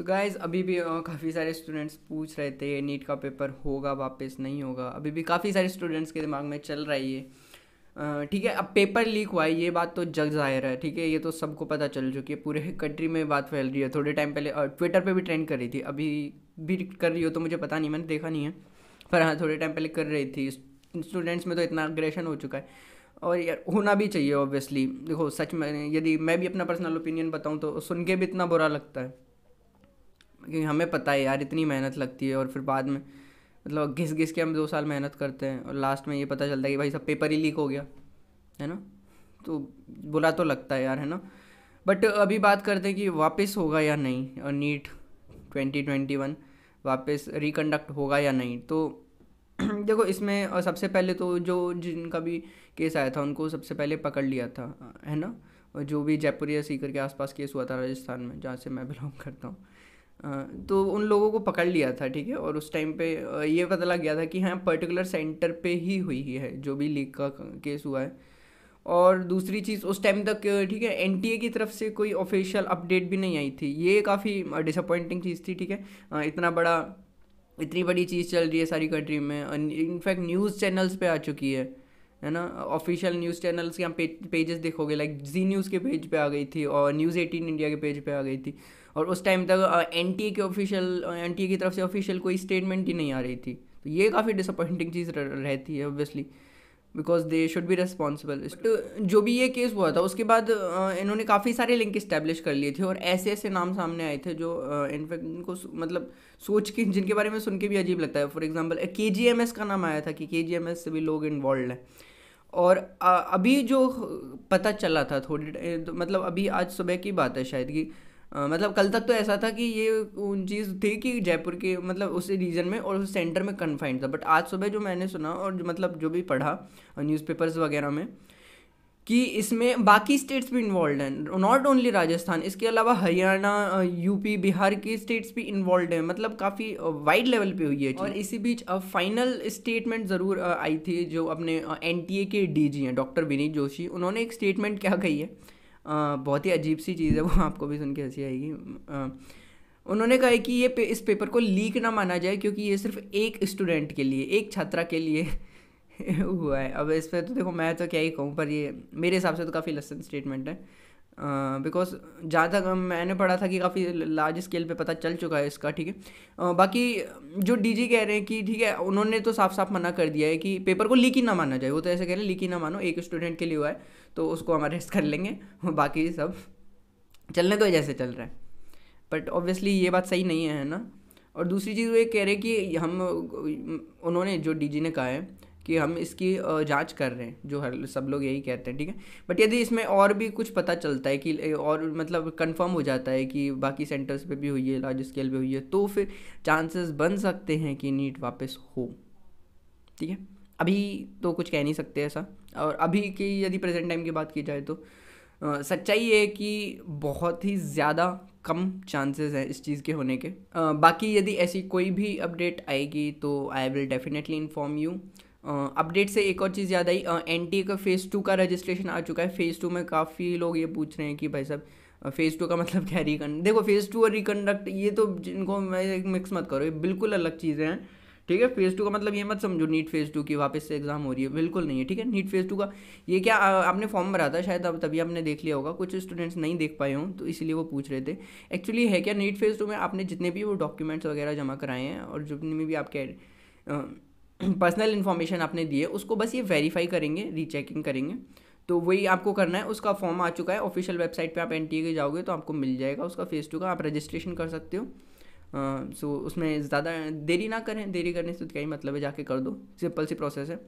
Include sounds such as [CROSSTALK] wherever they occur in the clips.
सो so guys अभी भी काफ़ी सारे स्टूडेंट्स पूछ रहे थे नीट का पेपर होगा वापस नहीं होगा अभी भी काफ़ी सारे स्टूडेंट्स के दिमाग में चल रहा है ये ठीक है अब पेपर लीक हुआ है ये बात तो जग जाहिर है ठीक है ये तो सबको पता चल चुकी है पूरे कंट्री में बात फैल रही है थोड़े टाइम पहले ट्विटर पे भी ट्रेंड कर रही थी अभी भी कर रही हो तो मुझे पता नहीं मैंने देखा नहीं है पर हाँ थोड़े टाइम पहले कर रही थी स्टूडेंट्स में तो इतना अग्रेशन हो चुका है और यार होना भी चाहिए ऑब्वियसली देखो सच में यदि मैं भी अपना पर्सनल ओपिनियन बताऊँ तो सुन के भी इतना बुरा लगता है क्योंकि हमें पता है यार इतनी मेहनत लगती है और फिर बाद में मतलब घिस घिस के हम दो साल मेहनत करते हैं और लास्ट में ये पता चलता है कि भाई सब पेपर ही लीक हो गया है ना तो बुरा तो लगता है यार है ना बट अभी बात करते हैं कि वापस होगा या नहीं और नीट 2021 वापस रिकंडक्ट होगा या नहीं तो [CLEARS THROAT] देखो इसमें और सबसे पहले तो जो जिनका भी केस आया था उनको सबसे पहले पकड़ लिया था है ना और जो भी जयपुर या सीकर के आसपास केस हुआ था राजस्थान में जहाँ से मैं बिलोंग करता हूँ तो उन लोगों को पकड़ लिया था ठीक है और उस टाइम पे ये पता लग गया था कि हाँ पर्टिकुलर सेंटर पे ही हुई है जो भी लीक का केस हुआ है और दूसरी चीज़ उस टाइम तक ठीक है एन की तरफ से कोई ऑफिशियल अपडेट भी नहीं आई थी ये काफ़ी डिसअपॉइंटिंग चीज़ थी ठीक है इतना बड़ा इतनी बड़ी चीज़ चल रही है सारी कंट्री में इनफैक्ट न्यूज़ चैनल्स पे आ चुकी है है ना ऑफिशियल न्यूज़ चैनल्स के यहाँ पेजेस देखोगे लाइक जी न्यूज़ के पेज पे आ गई थी और न्यूज़ एटीन इंडिया के पेज पे आ गई थी और उस टाइम तक एन के ऑफिशियल एन की तरफ से ऑफिशियल कोई स्टेटमेंट ही नहीं आ रही थी तो ये काफ़ी डिसअपॉइंटिंग चीज़ रहती है obviously because they should be responsible जो भी ये केस हुआ था उसके बाद इन्होंने काफ़ी सारे लिंक इस्टेब्लिश कर लिए थे और ऐसे ऐसे नाम सामने आए थे जो इनफैक्ट इनको मतलब सोच के जिनके बारे में सुन के भी अजीब लगता है फॉर एग्जाम्पल के जी एम एस का नाम आया था कि के जी एम एस से भी लोग इन्वॉल्व हैं और अभी जो पता चला था थोड़ी मतलब अभी आज सुबह की बात है शायद कि आ, मतलब कल तक तो ऐसा था कि ये उन चीज़ थी कि जयपुर के मतलब उस रीजन में और उस सेंटर में कन्फाइंड था बट आज सुबह जो मैंने सुना और जो, मतलब जो भी पढ़ा न्यूज़पेपर्स वगैरह में कि इसमें बाकी स्टेट्स भी इन्वॉल्व हैं नॉट ओनली राजस्थान इसके अलावा हरियाणा यूपी बिहार के स्टेट्स भी इन्वॉल्व हैं मतलब काफ़ी वाइड लेवल पे हुई है और इसी बीच अब फाइनल स्टेटमेंट ज़रूर आई थी जो अपने एन के डी हैं डॉक्टर विनीत जोशी उन्होंने एक स्टेटमेंट क्या कही है बहुत ही अजीब सी चीज़ है वो आपको भी सुन के हंसी आएगी उन्होंने कहा है कि ये पे, इस पेपर को लीक ना माना जाए क्योंकि ये सिर्फ एक स्टूडेंट के लिए एक छात्रा के लिए [LAUGHS] हुआ है अब इस पर तो देखो मैं तो क्या ही कहूँ पर ये मेरे हिसाब से तो काफ़ी लसन स्टेटमेंट है बिकॉज जहाँ तक मैंने पढ़ा था कि काफ़ी लार्ज स्केल पे पता चल चुका है इसका ठीक है uh, बाकी जो डीजी कह रहे हैं कि ठीक है उन्होंने तो साफ साफ मना कर दिया है कि पेपर को लीक ही ना माना जाए वो तो ऐसे कह रहे हैं लीक ही ना मानो एक स्टूडेंट के लिए हुआ है तो उसको हम अरेस्ट कर लेंगे [LAUGHS] बाकी सब चलने तो जैसे चल रहा है बट ऑब्वियसली ये बात सही नहीं है ना और दूसरी चीज़ वो ये कह रहे हैं कि हम उन्होंने जो डी ने कहा है कि हम इसकी जांच कर रहे हैं जो हर सब लोग यही कहते हैं ठीक है बट यदि इसमें और भी कुछ पता चलता है कि और मतलब कंफर्म हो जाता है कि बाकी सेंटर्स पे भी हुई है लार्ज स्केल पे हुई है तो फिर चांसेस बन सकते हैं कि नीट वापस हो ठीक है अभी तो कुछ कह नहीं सकते ऐसा और अभी की यदि प्रेजेंट टाइम की बात की जाए तो आ, सच्चाई ये कि बहुत ही ज़्यादा कम चांसेस हैं इस चीज़ के होने के आ, बाकी यदि ऐसी कोई भी अपडेट आएगी तो I will definitely inform you update से एक और चीज़ याद आई एन टी का फ़ेज़ टू का रजिस्ट्रेशन आ चुका है फ़ेज़ टू में काफ़ी लोग ये पूछ रहे हैं कि भाई साहब फ़ेज़ टू का मतलब क्या रिकन देखो फ़ेज़ टू और रिकंडक्ट ये तो जिनको मैं मिक्स मत करो ये बिल्कुल अलग चीज़ें हैं ठीक है फेज़ टू का मतलब ये मत समझो नीट फेज़ टू की वापस से एग्ज़ाम हो रही है बिल्कुल नहीं है ठीक है नीट फेज़ टू का ये क्या आपने फॉर्म भरा था शायद अब तभी आपने देख लिया होगा कुछ स्टूडेंट्स नहीं देख पाए हों तो इसलिए वो पूछ रहे थे एक्चुअली है क्या नीट फेज़ टू में आपने जितने भी वो डॉक्यूमेंट्स वगैरह जमा कराए हैं और जितने भी आपके पर्सनल इन्फॉर्मेशन आपने दिए उसको बस ये वेरीफाई करेंगे रीचेकिंग करेंगे तो वही आपको करना है उसका फॉर्म आ चुका है ऑफिशियल वेबसाइट पे आप एन के जाओगे तो आपको मिल जाएगा उसका फेज़ टू का आप रजिस्ट्रेशन कर सकते हो सो उसमें ज़्यादा देरी ना करें देरी करने से तो क्या ही मतलब है जाके कर दो सिंपल सी प्रोसेस है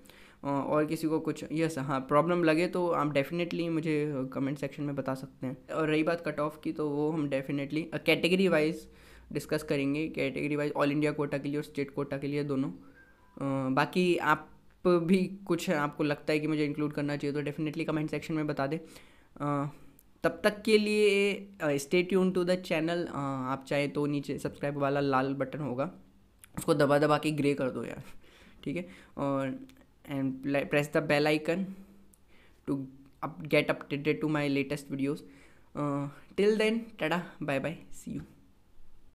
और किसी को कुछ यस हाँ प्रॉब्लम लगे तो आप डेफिनेटली मुझे कमेंट सेक्शन में बता सकते हैं और रही बात कट ऑफ की तो वो हम डेफिनेटली कैटेगरी वाइज डिस्कस करेंगे category wise all India quota के लिए और स्टेट कोटा के लिए दोनों uh, बाकी आप भी कुछ आपको लगता है कि मुझे इंक्लूड करना चाहिए तो डेफिनेटली कमेंट सेक्शन में बता दें uh, तब तक के लिए stay tune to the channel आप चाहे तो नीचे सब्सक्राइब वाला लाल बटन होगा उसको दबा दबा के ग्रे कर दो यार ठीक है और and press the bell icon to up get updated to my latest videos till then tata bye bye see you